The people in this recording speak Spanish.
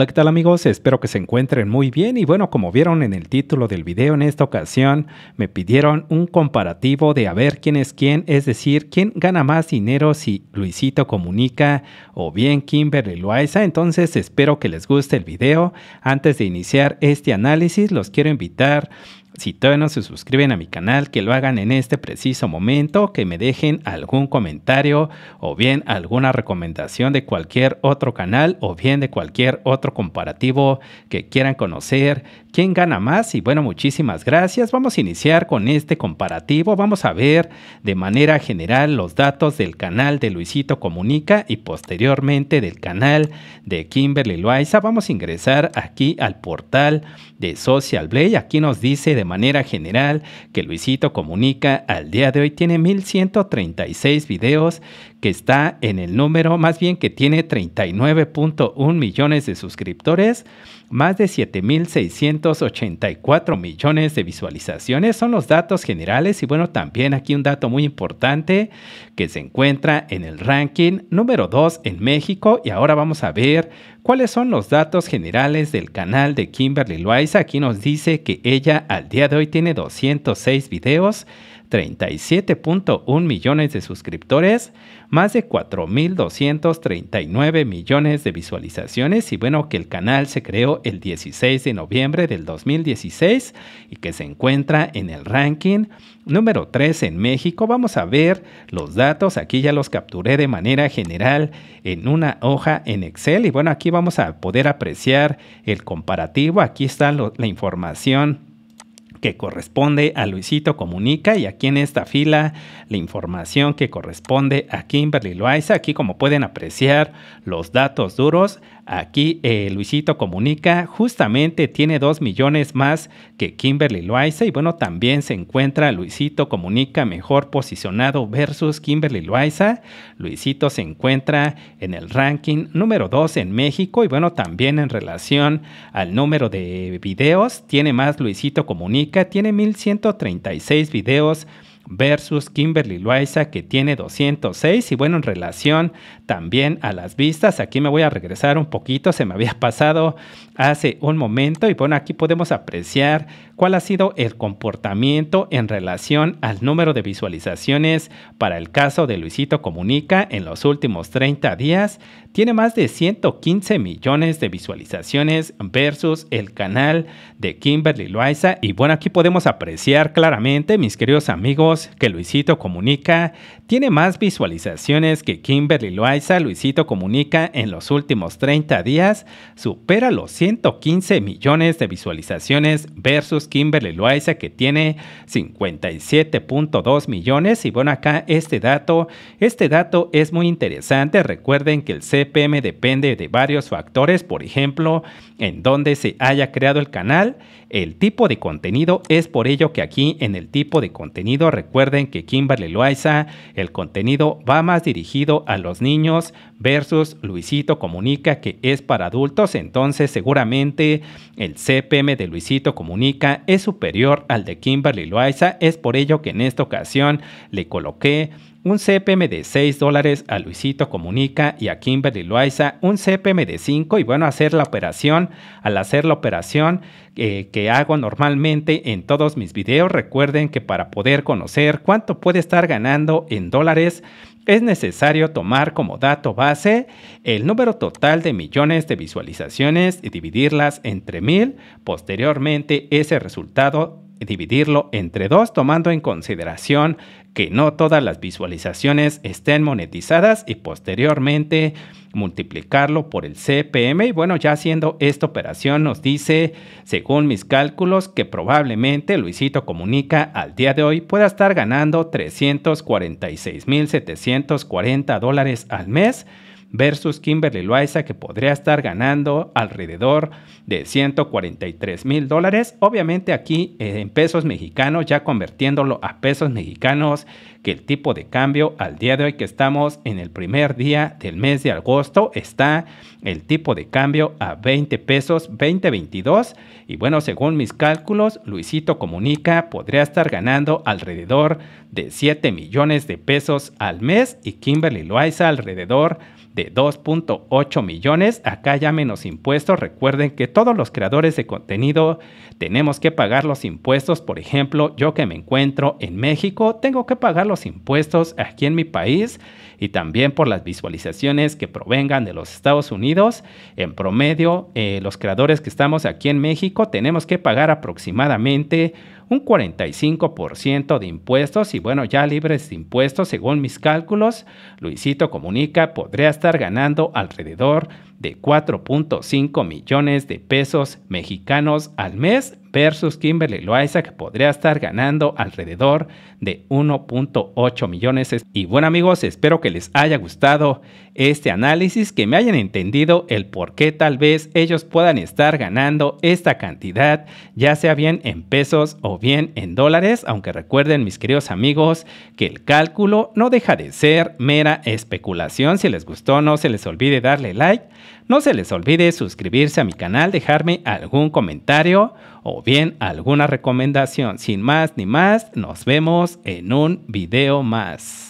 Hola, ¿qué tal amigos? Espero que se encuentren muy bien y bueno, como vieron en el título del video en esta ocasión, me pidieron un comparativo de a ver quién es quién, es decir, quién gana más dinero si Luisito comunica o bien Kimberly Loaiza, entonces espero que les guste el video. Antes de iniciar este análisis, los quiero invitar si todavía no se suscriben a mi canal, que lo hagan en este preciso momento, que me dejen algún comentario o bien alguna recomendación de cualquier otro canal o bien de cualquier otro comparativo que quieran conocer. ¿Quién gana más? Y bueno, muchísimas gracias. Vamos a iniciar con este comparativo. Vamos a ver de manera general los datos del canal de Luisito Comunica y posteriormente del canal de Kimberly Loaiza. Vamos a ingresar aquí al portal de Social Blade. Aquí nos dice de manera general que Luisito Comunica al día de hoy tiene 1136 videos, que está en el número, más bien que tiene 39.1 millones de suscriptores, más de 7684 millones de visualizaciones. Son los datos generales y bueno, también aquí un dato muy importante que se encuentra en el ranking número 2 en México y ahora vamos a ver ¿Cuáles son los datos generales del canal de Kimberly Loaiza? Aquí nos dice que ella al día de hoy tiene 206 videos, 37.1 millones de suscriptores, más de 4.239 millones de visualizaciones y bueno que el canal se creó el 16 de noviembre del 2016 y que se encuentra en el ranking número 3 en México. Vamos a ver los datos, aquí ya los capturé de manera general en una hoja en Excel y bueno aquí vamos a poder apreciar el comparativo, aquí está la información que corresponde a Luisito Comunica y aquí en esta fila la información que corresponde a Kimberly Loaiza. Aquí como pueden apreciar los datos duros, aquí eh, Luisito Comunica justamente tiene 2 millones más que Kimberly Loaiza y bueno, también se encuentra Luisito Comunica mejor posicionado versus Kimberly Loaiza. Luisito se encuentra en el ranking número 2 en México y bueno, también en relación al número de videos tiene más Luisito Comunica tiene 1.136 videos versus Kimberly Loaiza que tiene 206 y bueno en relación también a las vistas aquí me voy a regresar un poquito se me había pasado hace un momento y bueno aquí podemos apreciar cuál ha sido el comportamiento en relación al número de visualizaciones para el caso de Luisito Comunica en los últimos 30 días tiene más de 115 millones de visualizaciones versus el canal de Kimberly Loaiza y bueno aquí podemos apreciar claramente mis queridos amigos que Luisito Comunica tiene más visualizaciones que Kimberly Loaiza. Luisito Comunica en los últimos 30 días supera los 115 millones de visualizaciones versus Kimberly Loaiza que tiene 57.2 millones. Y bueno, acá este dato, este dato es muy interesante. Recuerden que el CPM depende de varios factores, por ejemplo, en dónde se haya creado el canal, el tipo de contenido. Es por ello que aquí en el tipo de contenido Recuerden que Kimberly Loaiza, el contenido va más dirigido a los niños versus Luisito Comunica, que es para adultos. Entonces, seguramente el CPM de Luisito Comunica es superior al de Kimberly Loaiza. Es por ello que en esta ocasión le coloqué un CPM de 6 dólares a Luisito Comunica y a Kimberly Loaiza, un CPM de 5 y bueno, hacer la operación, al hacer la operación eh, que hago normalmente en todos mis videos, recuerden que para poder conocer cuánto puede estar ganando en dólares, es necesario tomar como dato base el número total de millones de visualizaciones y dividirlas entre mil. Posteriormente, ese resultado dividirlo entre dos tomando en consideración que no todas las visualizaciones estén monetizadas y posteriormente multiplicarlo por el CPM. Y bueno, ya haciendo esta operación nos dice, según mis cálculos, que probablemente Luisito Comunica al día de hoy pueda estar ganando 346.740 dólares al mes versus Kimberly Loaiza, que podría estar ganando alrededor de 143 mil dólares. Obviamente aquí eh, en pesos mexicanos, ya convirtiéndolo a pesos mexicanos, que el tipo de cambio al día de hoy que estamos en el primer día del mes de agosto está el tipo de cambio a 20 pesos 2022. Y bueno, según mis cálculos, Luisito Comunica podría estar ganando alrededor de 7 millones de pesos al mes y Kimberly Loaiza alrededor de 2.8 millones. Acá ya menos impuestos. Recuerden que todos los creadores de contenido tenemos que pagar los impuestos. Por ejemplo, yo que me encuentro en México, tengo que pagar los impuestos aquí en mi país y también por las visualizaciones que provengan de los Estados Unidos. En promedio, eh, los creadores que estamos aquí en México tenemos que pagar aproximadamente un 45% de impuestos y bueno, ya libres de impuestos, según mis cálculos, Luisito Comunica podría estar estar ganando alrededor de 4.5 millones de pesos mexicanos al mes versus Kimberly Loaiza que podría estar ganando alrededor de 1.8 millones. Y bueno amigos, espero que les haya gustado este análisis, que me hayan entendido el por qué tal vez ellos puedan estar ganando esta cantidad, ya sea bien en pesos o bien en dólares, aunque recuerden mis queridos amigos que el cálculo no deja de ser mera especulación. Si les gustó no se les olvide darle like, no se les olvide suscribirse a mi canal, dejarme algún comentario o bien alguna recomendación. Sin más ni más, nos vemos en un video más.